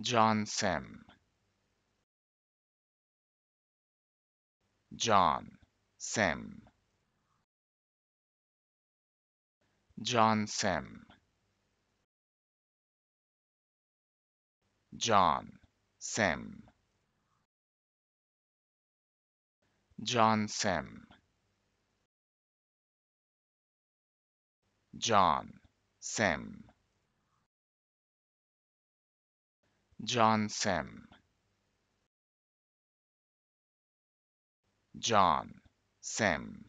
John Sem. John Sem. John Sem. John Sem. John Sem. John Sem. John Sem. John Sem.